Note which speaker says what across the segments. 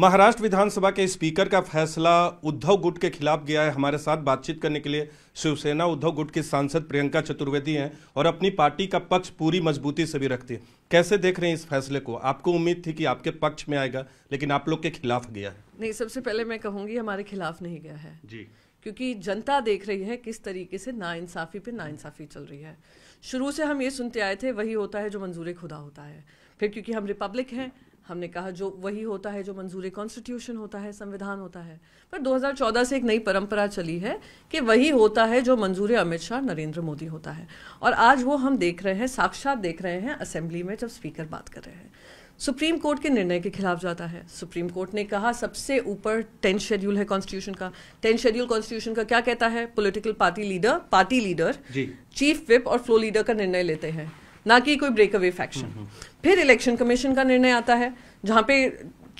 Speaker 1: महाराष्ट्र विधानसभा के स्पीकर का फैसला उद्धव गुट के खिलाफ गया है हमारे साथ बातचीत करने के लिए शिवसेना उद्धव गुट की सांसद प्रियंका चतुर्वेदी हैं और अपनी पार्टी का पक्ष पूरी मजबूती से भी रखती है कैसे देख रहे हैं इस फैसले को आपको उम्मीद थी कि आपके पक्ष में आएगा लेकिन आप लोग के खिलाफ गया है
Speaker 2: नहीं सबसे पहले मैं कहूँगी हमारे खिलाफ नहीं गया है जी क्योंकि जनता देख रही है किस तरीके से नाइंसाफ़ी पे नाइंसाफ़ी चल रही है शुरू से हम ये सुनते आए थे वही होता है जो मंजूर खुदा होता है फिर क्योंकि हम रिपब्लिक हैं हमने कहा जो वही होता है जो मंजूर कॉन्स्टिट्यूशन होता है संविधान होता है पर 2014 से एक नई परंपरा चली है कि वही होता है जो मंजूर अमित शाह नरेंद्र मोदी होता है और आज वो हम देख रहे हैं साक्षात देख रहे हैं असेंबली में जब स्पीकर बात कर रहे हैं सुप्रीम कोर्ट के निर्णय के खिलाफ जाता है सुप्रीम कोर्ट ने कहा सबसे ऊपर टेंथ शेड्यूल है कॉन्स्टिट्यूशन का टेंथ शेड्यूल कॉन्स्टिट्यूशन का क्या कहता है political party leader party leader chief whip और फ्लो लीडर का निर्णय लेते हैं ना कि कोई ब्रेक अवे फैक्शन फिर इलेक्शन कमीशन का निर्णय आता है जहाँ पे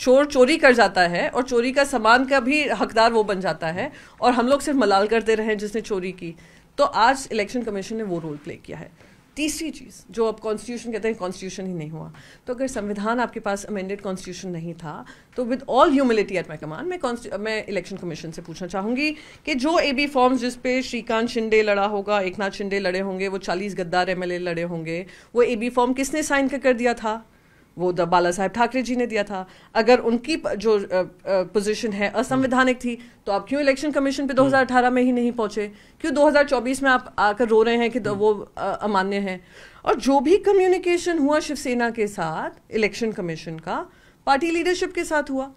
Speaker 2: चोर चोरी कर जाता है और चोरी का सामान का भी हकदार वो बन जाता है और हम लोग सिर्फ मलाल करते रहे जिसने चोरी की तो आज इलेक्शन कमीशन ने वो रोल प्ले किया है तीसरी चीज़ जो अब कॉन्स्टिट्यूशन कहते हैं कॉन्स्टिट्यूशन ही नहीं हुआ तो अगर संविधान आपके पास अमेंडेड कॉन्स्टिट्यूशन नहीं था तो with all humility at my command मैं मैं इलेक्शन कमीशन से पूछना चाहूंगी कि जो ए बी फॉर्म जिस पे श्रीकांत शिंदे लड़ा होगा एक नाथ शिंदे लड़े होंगे वो चालीस गद्दार एम लड़े होंगे वो ए बी फॉर्म किसने साइन कर दिया था वो द बाला साहेब ठाकरे जी ने दिया था अगर उनकी जो पोजीशन है असंवैधानिक थी तो आप क्यों इलेक्शन कमीशन पे 2018 में ही नहीं पहुंचे क्यों 2024 में आप आकर रो रहे हैं कि वो अमान्य है और जो भी कम्युनिकेशन हुआ शिवसेना के साथ इलेक्शन कमीशन का पार्टी लीडरशिप के साथ हुआ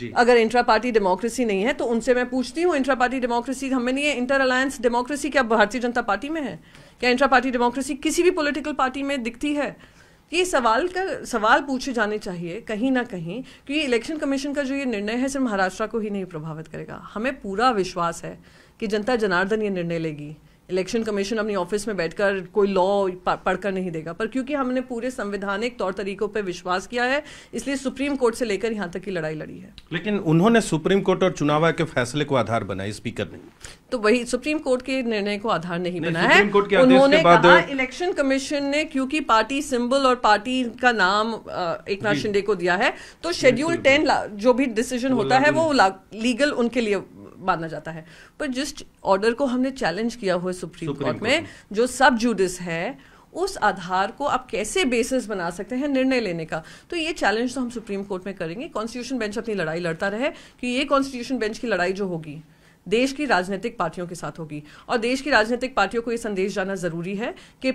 Speaker 2: जी। अगर इंट्रा पार्टी डेमोक्रेसी नहीं है तो उनसे मैं पूछती हूँ इंट्रा पार्टी डेमोक्रेसी हमें नहीं है इंटर अलायंस डेमोक्रेसी क्या भारतीय जनता पार्टी में है क्या इंट्रा पार्टी डेमोक्रेसी किसी भी पॉलिटिकल पार्टी में दिखती है ये सवाल का सवाल पूछे जाने चाहिए कहीं ना कहीं क्योंकि इलेक्शन कमीशन का जो ये निर्णय है सिर्फ महाराष्ट्र को ही नहीं प्रभावित करेगा हमें पूरा विश्वास है कि जनता जनार्दन ये निर्णय लेगी इलेक्शन कमीशन अपनी ऑफिस में बैठकर कोई लॉ पढ़कर नहीं देगा पर क्योंकि हमने पूरे संवैधानिक तौर तरीकों पर विश्वास किया है इसलिए सुप्रीम कोर्ट से लेकर यहाँ तक की लड़ाई लड़ी है
Speaker 1: लेकिन उन्होंने सुप्रीम कोर्ट और चुनाव के फैसले को आधार बनाया स्पीकर ने
Speaker 2: तो वही सुप्रीम कोर्ट के निर्णय को आधार नहीं, नहीं बनाया है उन्होंने इलेक्शन कमीशन ने क्योंकि पार्टी सिंबल और पार्टी का नाम एक शिंदे को दिया है तो शेड्यूल टेन जो भी डिसीजन होता है वो लीगल उनके लिए माना जाता है पर जिस ऑर्डर को हमने चैलेंज किया हुआ सुप्रीम कोर्ट में जो सब जुडिस है उस आधार को आप कैसे बेसिस बना सकते हैं निर्णय लेने का तो ये चैलेंज तो हम सुप्रीम कोर्ट में करेंगे कॉन्स्टिट्यूशन बेंच अपनी लड़ाई लड़ता रहे कि ये कॉन्स्टिट्यूशन बेंच की लड़ाई जो होगी देश की राजनीतिक पार्टियों के साथ होगी और देश की राजनीतिक पार्टियों को ये संदेश जाना जरूरी है कि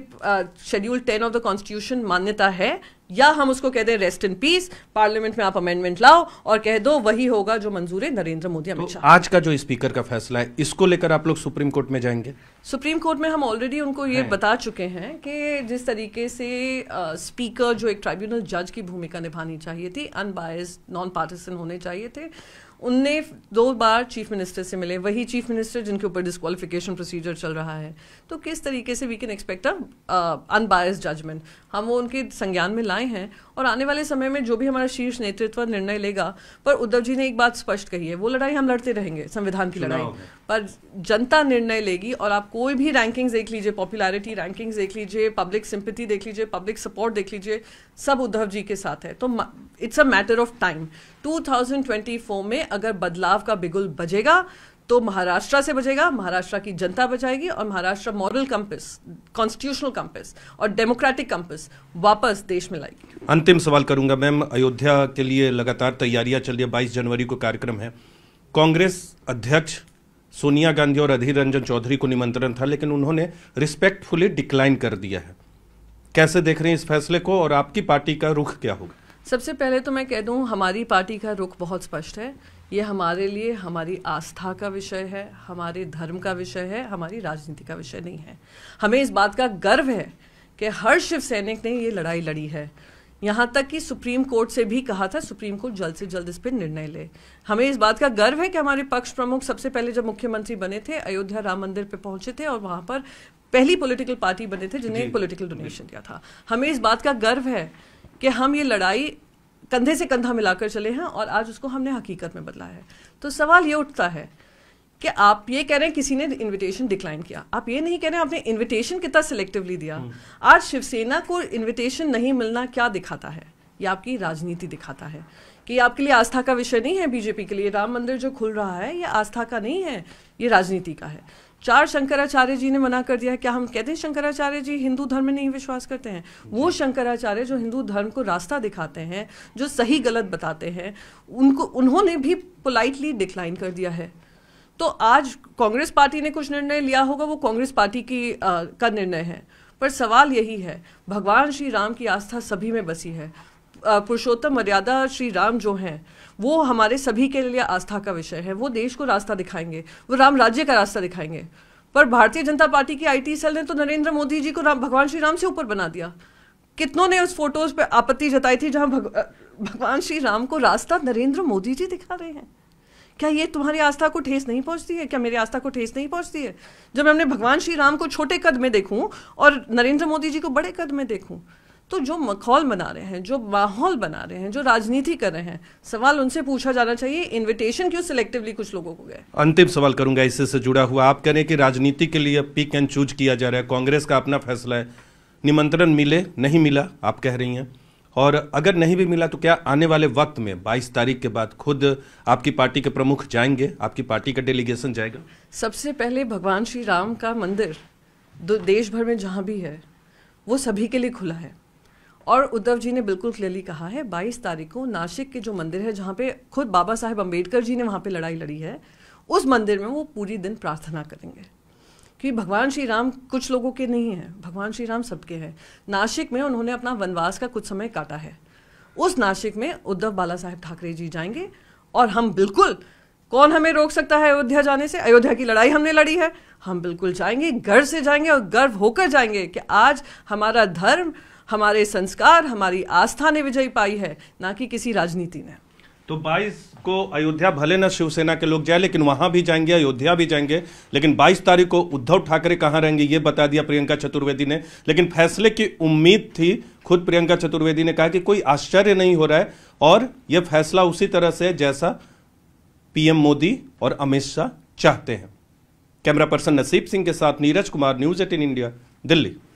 Speaker 2: schedule ten of the constitution मान्यता है या हम उसको कह दें रेस्ट इन पीस पार्लियामेंट में आप अमेंडमेंट लाओ और कह दो वही होगा जो मंजूर है नरेंद्र मोदी अमित तो शाह तो
Speaker 1: आज का जो स्पीकर का फैसला है इसको लेकर आप लोग सुप्रीम कोर्ट में जाएंगे
Speaker 2: सुप्रीम कोर्ट में हम ऑलरेडी उनको ये बता चुके हैं कि जिस तरीके से आ, स्पीकर जो एक ट्राइब्यूनल जज की भूमिका निभानी चाहिए थी अनबायस नॉन पार्टिसन होने चाहिए थे उनने दो बार चीफ मिनिस्टर से मिले वही चीफ मिनिस्टर जिनके ऊपर डिस्कालिफिकेशन प्रोसीजर चल रहा है तो किस तरीके से we can expect a unbias judgment हम वो उनके संज्ञान में लाए आए हैं और आने वाले समय में जो भी हमारा शीर्ष नेतृत्व निर्णय लेगा पर उद्धव जी ने एक बात स्पष्ट कही है वो लड़ाई हम लड़ते रहेंगे संविधान की लड़ाई पर जनता निर्णय लेगी और आप कोई भी रैंकिंग्स देख लीजिए पॉपुलैरिटी रैंकिंग्स देख लीजिए पब्लिक सिंपथी देख लीजिए पब्लिक सपोर्ट देख लीजिए सब उद्धव जी के साथ है तो it's a matter of time 2024 में अगर बदलाव का बिगुल बजेगा तो महाराष्ट्र से बचेगा महाराष्ट्र की जनता बचाएगी और Maharashtra moral compass constitutional compass और डेमोक्रेटिक कंपस वापस देश में लाएगी
Speaker 1: अंतिम सवाल करूंगा मैम अयोध्या के लिए लगातार तैयारियां चल रही है बाईस जनवरी को कार्यक्रम है कांग्रेस अध्यक्ष सोनिया गांधी और अधीर रंजन चौधरी को निमंत्रण था लेकिन उन्होंने रिस्पेक्टफुली डिक्लाइन कर दिया है कैसे देख रहे हैं इस फैसले को और आपकी पार्टी का रुख क्या होगा
Speaker 2: सबसे पहले तो मैं कह दूं हमारी पार्टी का रुख बहुत स्पष्ट है ये हमारे लिए हमारी आस्था का विषय है हमारे धर्म का विषय है हमारी राजनीति का विषय नहीं है हमें इस बात का गर्व है कि हर शिव सैनिक ने ये लड़ाई लड़ी है यहाँ तक कि सुप्रीम कोर्ट से भी कहा था सुप्रीम कोर्ट जल्द से जल्द इस पर निर्णय ले हमें इस बात का गर्व है कि हमारे पक्ष प्रमुख सबसे पहले जब मुख्यमंत्री बने थे अयोध्या राम मंदिर पे पहुंचे थे और वहां पर पहली पॉलिटिकल पार्टी बने थे जिन्हें पॉलिटिकल डोनेशन दिया था हमें इस बात का गर्व है कि हम ये लड़ाई कंधे से कंधा मिलाकर चले हैं और आज उसको हमने हकीकत में बदला है तो सवाल ये उठता है कि आप ये कह रहे हैं किसी ने इनविटेशन डिक्लाइन किया आप ये नहीं कह रहे हैं आपने इनविटेशन कितना सिलेक्टिवली दिया हम्म। आज शिवसेना को इनविटेशन नहीं मिलना क्या दिखाता है ये आपकी राजनीति दिखाता है कि आपके लिए आस्था का विषय नहीं है बीजेपी के लिए राम मंदिर जो खुल रहा है ये आस्था का नहीं है ये राजनीति का है चार शंकराचार्य जी ने मना कर दिया क्या हम कहते हैं शंकराचार्य जी हिंदू धर्म में नहीं विश्वास करते हैं वो शंकराचार्य जो हिंदू धर्म को रास्ता दिखाते हैं जो सही गलत बताते हैं उनको उन्होंने भी पोलाइटली डिक्लाइन कर दिया है तो आज कांग्रेस पार्टी ने कुछ निर्णय लिया होगा वो कांग्रेस पार्टी की आ, का निर्णय है पर सवाल यही है भगवान श्री राम की आस्था सभी में बसी है पुरुषोत्तम मर्यादा श्री राम जो हैं वो हमारे सभी के लिए आस्था का विषय है वो देश को रास्ता दिखाएंगे वो राम राज्य का रास्ता दिखाएंगे पर भारतीय जनता पार्टी की आईटी सेल ने तो नरेंद्र मोदी जी को राम भगवान श्री राम से ऊपर बना दिया कितनों ने उस फोटोज पे आपत्ति जताई थी जहां भग, भगवान श्री राम को रास्ता नरेंद्र मोदी जी दिखा रहे हैं क्या ये तुम्हारी आस्था को ठेस नहीं पहुंचती है क्या मेरी आस्था को ठेस नहीं पहुंचती है जब मैं हमने भगवान श्री राम को छोटे कद में देखूं और नरेंद्र मोदी जी को बड़े कद में देखूं तो जो मखौल बना रहे हैं जो माहौल बना रहे हैं जो राजनीति कर रहे हैं सवाल उनसे पूछा जाना चाहिए इनविटेशन क्यों सिलेक्टिवली कुछ लोगों को गए
Speaker 1: अंतिम सवाल करूंगा इससे से जुड़ा हुआ आप कह रहे हैं कि राजनीति के लिए पिक एंड चूज किया जा रहा है कांग्रेस का अपना फैसला है निमंत्रण मिले नहीं मिला आप कह रही हैं और अगर नहीं भी मिला तो क्या आने वाले वक्त में 22 तारीख के बाद खुद आपकी पार्टी के प्रमुख जाएंगे आपकी पार्टी का डेलीगेशन जाएगा
Speaker 2: सबसे पहले भगवान श्री राम का मंदिर देश भर में जहाँ भी है वो सभी के लिए खुला है और उद्धव जी ने बिल्कुल क्लियरली कहा है बाईस तारीख को नासिक के जो मंदिर है जहाँ पे खुद बाबा साहेब अम्बेडकर जी ने वहाँ पे लड़ाई लड़ी है उस मंदिर में वो पूरी दिन प्रार्थना करेंगे क्योंकि भगवान श्री राम कुछ लोगों के नहीं हैं भगवान श्री राम सबके हैं नासिक में उन्होंने अपना वनवास का कुछ समय काटा है उस नासिक में उद्धव बाला साहेब ठाकरे जी जाएंगे और हम बिल्कुल कौन हमें रोक सकता है अयोध्या जाने से अयोध्या की लड़ाई हमने लड़ी है हम बिल्कुल जाएंगे गर्व से जाएंगे और गर्व होकर जाएंगे कि आज हमारा धर्म हमारे संस्कार हमारी आस्था ने विजय पाई है ना कि किसी राजनीति ने
Speaker 1: तो 22 को अयोध्या भले न शिवसेना के लोग जाए लेकिन वहां भी जाएंगे अयोध्या भी जाएंगे लेकिन 22 तारीख को उद्धव ठाकरे कहां रहेंगे ये बता दिया प्रियंका चतुर्वेदी ने लेकिन फैसले की उम्मीद थी खुद प्रियंका चतुर्वेदी ने कहा कि कोई आश्चर्य नहीं हो रहा है और यह फैसला उसी तरह से जैसा पीएम मोदी और अमित शाह चाहते हैं कैमरा पर्सन नसीब सिंह के साथ Neeraj Kumar news eighteen India Delhi